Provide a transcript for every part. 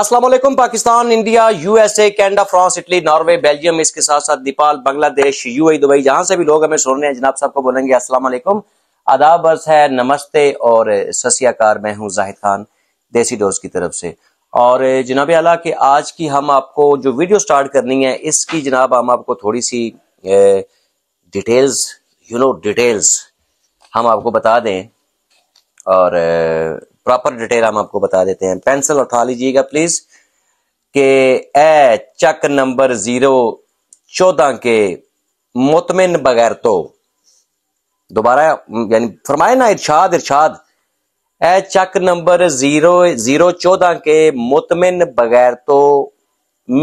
Aslam Pakistan India USA Canada France Italy Norway Belgium इसके साथ साथ नेपाल बांग्लादेश ए दुबई जहां से भी लोग हमें सुन रहे हैं जनाब साहब को बोलेंगे असला आदाब है नमस्ते और सस्याकार मैं हूं जाहिद खान देसी डोज की तरफ से और जनाब आला के आज की हम आपको जो वीडियो स्टार्ट करनी है इसकी जनाब हम आपको थोड़ी सी डिटेल्स यू नो डिटेल्स हम आपको बता दें और प्रॉपर डिटेल हम आपको बता देते हैं पेंसिल उठा लीजिएगा प्लीज के ए चक नंबर जीरो चौदह के मुतमिन बगैर तो दोबारा यानी फरमाए ना इरशाद इरशाद ए चक नंबर जीरो जीरो चौदह के मुतमिन बगैर तो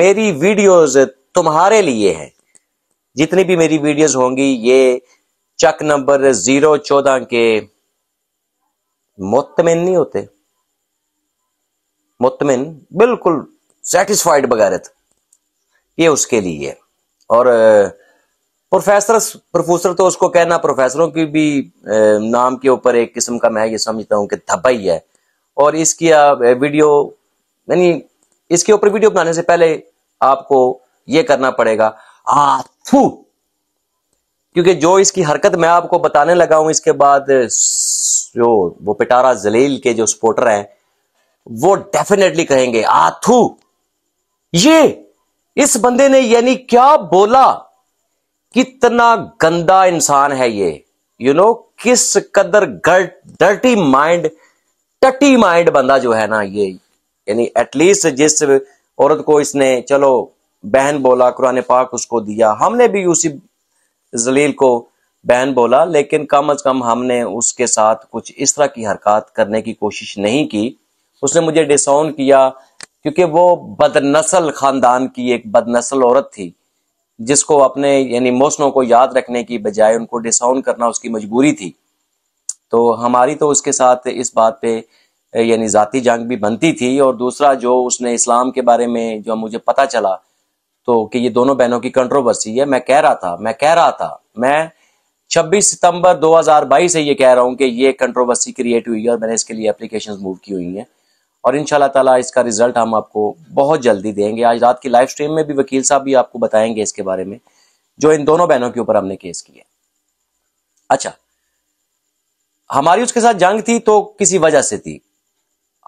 मेरी वीडियोस तुम्हारे लिए है जितनी भी मेरी वीडियोस होंगी ये चक नंबर जीरो चौदह के मुतमिन नहीं होते मुतमिन बिल्कुल सेटिस्फाइड बगैरत ये उसके लिए और प्रोफेसर प्रोफेसर तो उसको कहना प्रोफेसरों की भी नाम के ऊपर एक किस्म का मैं ये समझता हूँ कि धब्बा ही है और इसकी वीडियो यानी इसके ऊपर वीडियो बनाने से पहले आपको ये करना पड़ेगा आ थू क्योंकि जो इसकी हरकत मैं आपको बताने लगा हूं इसके बाद जो वो पिटारा जलील के जो सपोर्टर हैं वो डेफिनेटली कहेंगे आथू ये इस बंदे ने यानी क्या बोला कितना गंदा इंसान है ये यू you नो know, किस कदर डर्टी माइंड टटी माइंड बंदा जो है ना ये यानी एटलीस्ट जिस औरत को इसने चलो बहन बोला कुरान पाक उसको दिया हमने भी उसी जलील को बहन बोला लेकिन कम अज कम हमने उसके साथ कुछ इस तरह की हरकत करने की कोशिश नहीं की उसने मुझे डिसाउन किया क्योंकि वो बदनसल खानदान की एक बदनसल औरत थी जिसको अपने यानी मौसमों को याद रखने की बजाय उनको डिसाउन करना उसकी मजबूरी थी तो हमारी तो उसके साथ इस बात पे यानी ज़ाती जंग भी बनती थी और दूसरा जो उसने इस्लाम के बारे में जो मुझे पता चला तो कि ये दोनों बहनों की कंट्रोवर्सी है मैं कह रहा था मैं कह रहा था मैं 26 सितंबर 2022 से ये कह रहा हूं कि ये कंट्रोवर्सी क्रिएट हुई है और मैंने इसके लिए एप्लीकेशन मूव की हुई हैं और इन ताला इसका रिजल्ट हम आपको बहुत जल्दी देंगे आज रात की लाइव स्ट्रीम में भी वकील साहब भी आपको बताएंगे इसके बारे में जो इन दोनों बहनों के ऊपर हमने केस किया अच्छा हमारी उसके साथ जंग थी तो किसी वजह से थी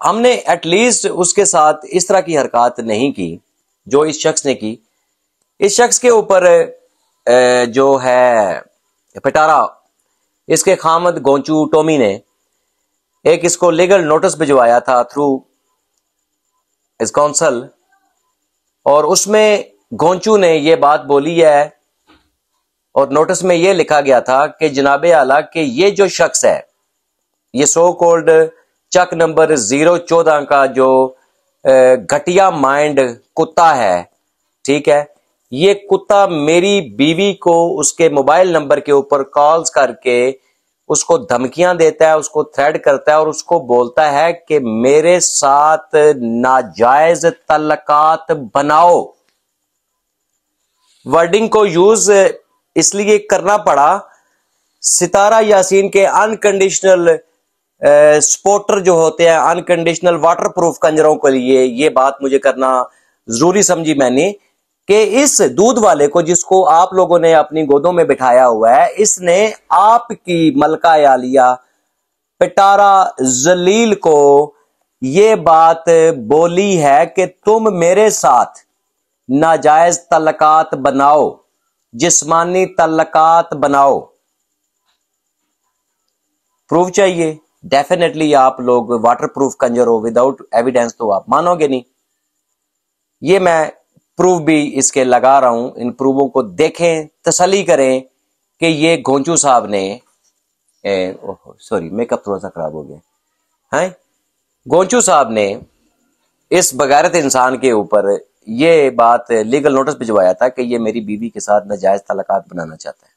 हमने एटलीस्ट उसके साथ इस तरह की हरकत नहीं की जो इस शख्स ने की इस शख्स के ऊपर जो है पिटारा इसके खामद गोंचू टोमी ने एक इसको लीगल नोटिस भिजवाया था थ्रू इस काउंसल और उसमें गोंचू ने यह बात बोली है और नोटिस में यह लिखा गया था कि जनाबे आला कि ये जो शख्स है ये सो कोल्ड चक नंबर जीरो चौदह का जो घटिया माइंड कुत्ता है ठीक है ये कुत्ता मेरी बीवी को उसके मोबाइल नंबर के ऊपर कॉल्स करके उसको धमकियां देता है उसको थ्रेड करता है और उसको बोलता है कि मेरे साथ नाजायज तलकात बनाओ वर्डिंग को यूज इसलिए करना पड़ा सितारा यासीन के अनकंडीशनल स्पोर्टर जो होते हैं अनकंडीशनल वाटर प्रूफ कंजरों के लिए ये बात मुझे करना जरूरी समझी मैंने कि इस दूध वाले को जिसको आप लोगों ने अपनी गोदों में बिठाया हुआ है इसने आपकी मलका आलिया पिटारा जलील को ये बात बोली है कि तुम मेरे साथ नाजायज तलकात बनाओ जिस्मानी तलकात बनाओ प्रूफ चाहिए डेफिनेटली आप लोग वाटर प्रूफ कंजर हो विदाउट एविडेंस तो आप मानोगे नहीं ये मैं प्रूफ भी इसके लगा रहा हूं इन प्रूवों को देखें तसली करें कि ये गोंचू साहब ने सॉरी मेकअप थोड़ा सा खराब हो गया है गोंचू साहब ने इस बगैरत इंसान के ऊपर ये बात लीगल नोटिस भिजवाया था कि ये मेरी बीवी के साथ नजायज तलाकात बनाना चाहता है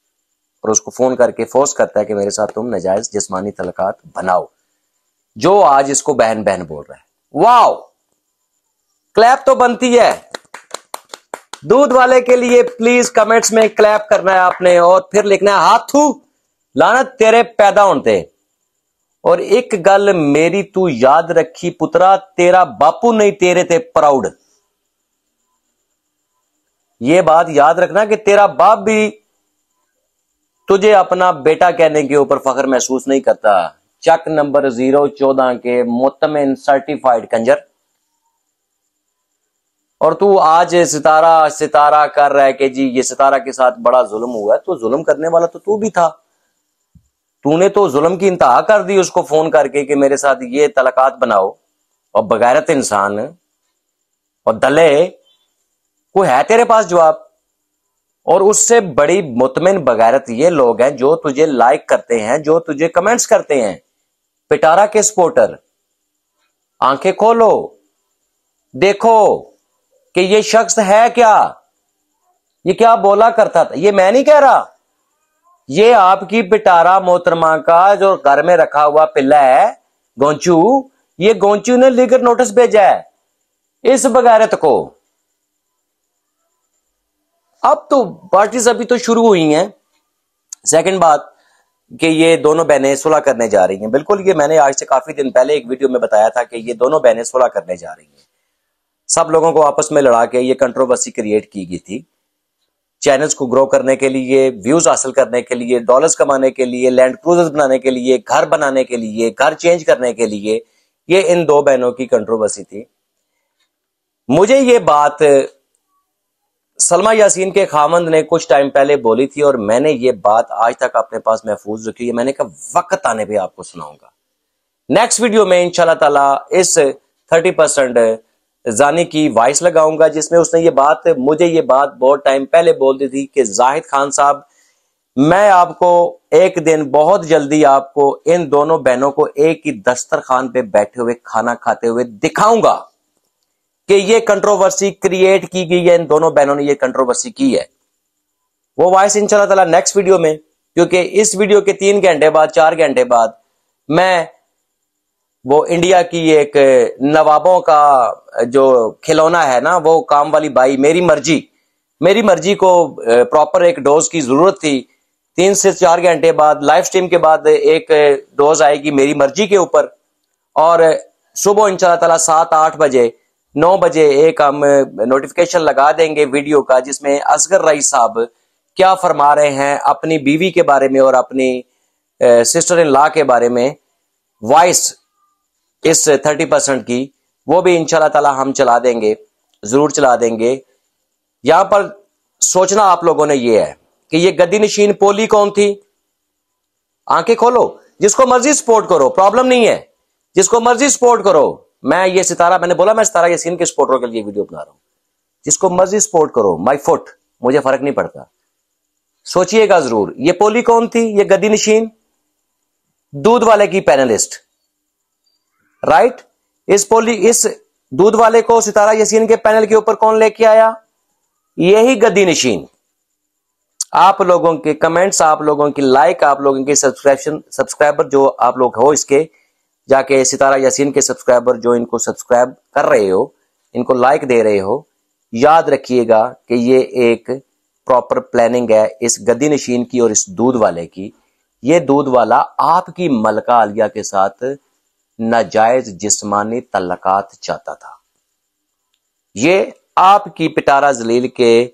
और उसको फोन करके फोर्स करता है कि मेरे साथ तुम नजायज जिसमानी तलाकात बनाओ जो आज इसको बहन बहन बोल रहा है वाओ क्लैप तो बनती है दूध वाले के लिए प्लीज कमेंट्स में क्लैप करना है आपने और फिर लिखना है हाथू लानत तेरे पैदा होते और एक गल मेरी तू याद रखी पुत्रा तेरा बापू नहीं तेरे ते प्राउड ये बात याद रखना कि तेरा बाप भी तुझे अपना बेटा कहने के ऊपर फख्र महसूस नहीं करता चक नंबर जीरो चौदह के मोतमिन सर्टिफाइड कंजर और तू आज सितारा सितारा कर रहा है कि जी ये सितारा के साथ बड़ा जुल्म हुआ है तो जुल्म करने वाला तो तू भी था तूने तो जुल्म की इंतहा कर दी उसको फोन करके कि मेरे साथ ये तलाकात बनाओ और बगैरत इंसान और दले को है तेरे पास जवाब और उससे बड़ी मुतमिन बगैरत ये लोग हैं जो तुझे लाइक करते हैं जो तुझे कमेंट्स करते हैं पिटारा के सपोर्टर आंखें खोलो देखो कि ये शख्स है क्या ये क्या बोला करता था ये मैं नहीं कह रहा ये आपकी पिटारा मोहतरमा का जो घर में रखा हुआ पिल्ला है गोंचू ये गोंचू ने लेकर नोटिस भेजा है इस बगैरत को अब तो पार्टीज अभी तो शुरू हुई हैं सेकंड बात कि ये दोनों बहनें सुलह करने जा रही हैं बिल्कुल ये मैंने आज से काफी दिन पहले एक वीडियो में बताया था कि ये दोनों बहनें सुलह करने जा रही हैं सब लोगों को आपस में लड़ा के ये कंट्रोवर्सी क्रिएट की गई थी चैनल्स को ग्रो करने के लिए व्यूज हासिल करने के लिए डॉलर्स कमाने के लिए लैंड क्रूजर्स बनाने के लिए घर बनाने के लिए घर चेंज करने के लिए ये इन दो बहनों की कंट्रोवर्सी थी मुझे ये बात सलमा यासीन के खामंद ने कुछ टाइम पहले बोली थी और मैंने ये बात आज तक अपने पास महफूज रखी है मैंने कहा वक्त आने पर आपको सुनाऊंगा नेक्स्ट वीडियो में इंशाल्लाह ताला इस थर्टी परसेंट जानी की वॉइस लगाऊंगा जिसमें उसने ये बात मुझे ये बात बहुत टाइम पहले बोल दी थी कि जाहिद खान साहब मैं आपको एक दिन बहुत जल्दी आपको इन दोनों बहनों को एक ही दस्तरखान पे बैठे हुए खाना खाते हुए दिखाऊंगा कि ये कंट्रोवर्सी क्रिएट की गई है इन दोनों बहनों ने ये कंट्रोवर्सी की है वो वॉइस इंशाल्लाह ताला नेक्स्ट वीडियो में क्योंकि इस वीडियो के तीन घंटे बाद चार घंटे बाद मैं वो इंडिया की एक नवाबों का जो खिलौना है ना वो काम वाली बाई मेरी मर्जी मेरी मर्जी को प्रॉपर एक डोज की जरूरत थी तीन से चार घंटे बाद लाइव स्ट्रीम के बाद एक डोज आएगी मेरी मर्जी के ऊपर और सुबह इंशाल्लाह तला सात आठ बजे नौ बजे एक हम नोटिफिकेशन लगा देंगे वीडियो का जिसमें असगर राई साहब क्या फरमा रहे हैं अपनी बीवी के बारे में और अपनी सिस्टर इन लॉ के बारे में वॉइस इस थर्टी परसेंट की वो भी इनशाला तला हम चला देंगे जरूर चला देंगे यहां पर सोचना आप लोगों ने ये है कि ये गद्दी नशीन पोली कौन थी आंखें खोलो जिसको मर्जी सपोर्ट करो प्रॉब्लम नहीं है जिसको मर्जी सपोर्ट करो मैं ये सितारा मैंने बोला मैं सितारा यसीन के सपोर्टरों के लिए वीडियो बना रहा हूं जिसको मर्जी सपोर्ट करो माई फुट मुझे फर्क नहीं पड़ता सोचिएगा जरूर ये पोली कौन थी ये गद्दी नशीन दूध वाले की पैनलिस्ट राइट इस पोली इस दूध वाले को सितारा यसीन के पैनल के ऊपर कौन लेके आया यही गद्दी नशीन आप लोगों के कमेंट्स आप लोगों की लाइक आप लोगों के सब्सक्रिप्शन सब्सक्राइबर जो आप लोग हो इसके जाके सितारा यासीन के सब्सक्राइबर जो इनको सब्सक्राइब कर रहे हो इनको लाइक दे रहे हो याद रखिएगा कि ये एक प्रॉपर प्लानिंग है इस गद्दी नशीन की और इस दूध वाले की ये दूध वाला आपकी मलका आलिया के साथ नाजायज जिस्मानी तल्लक चाहता था ये आपकी पिटारा जलील के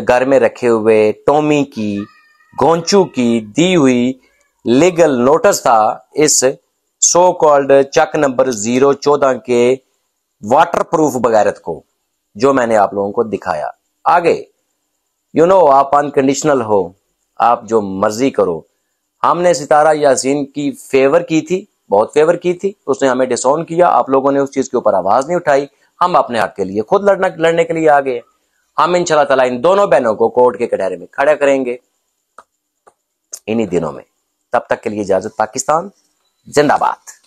घर में रखे हुए टोमी की गोंचू की दी हुई लीगल नोटिस था इस सो कॉल्ड चक नंबर जीरो चौदह के वाटर प्रूफ बगैरत को जो मैंने आप लोगों को दिखाया आगे यू you नो know, आप अनकंडीशनल हो आप जो मर्जी करो हमने सितारा यासीन की फेवर की थी बहुत फेवर की थी उसने हमें डिसऑन किया आप लोगों ने उस चीज के ऊपर आवाज नहीं उठाई हम अपने हक के लिए खुद लड़ना लड़ने के लिए आ गए हम इन तला इन दोनों बहनों को कोर्ट के कटहरे में खड़ा करेंगे इन्हीं दिनों में तब तक के लिए इजाजत पाकिस्तान जिंदाबाद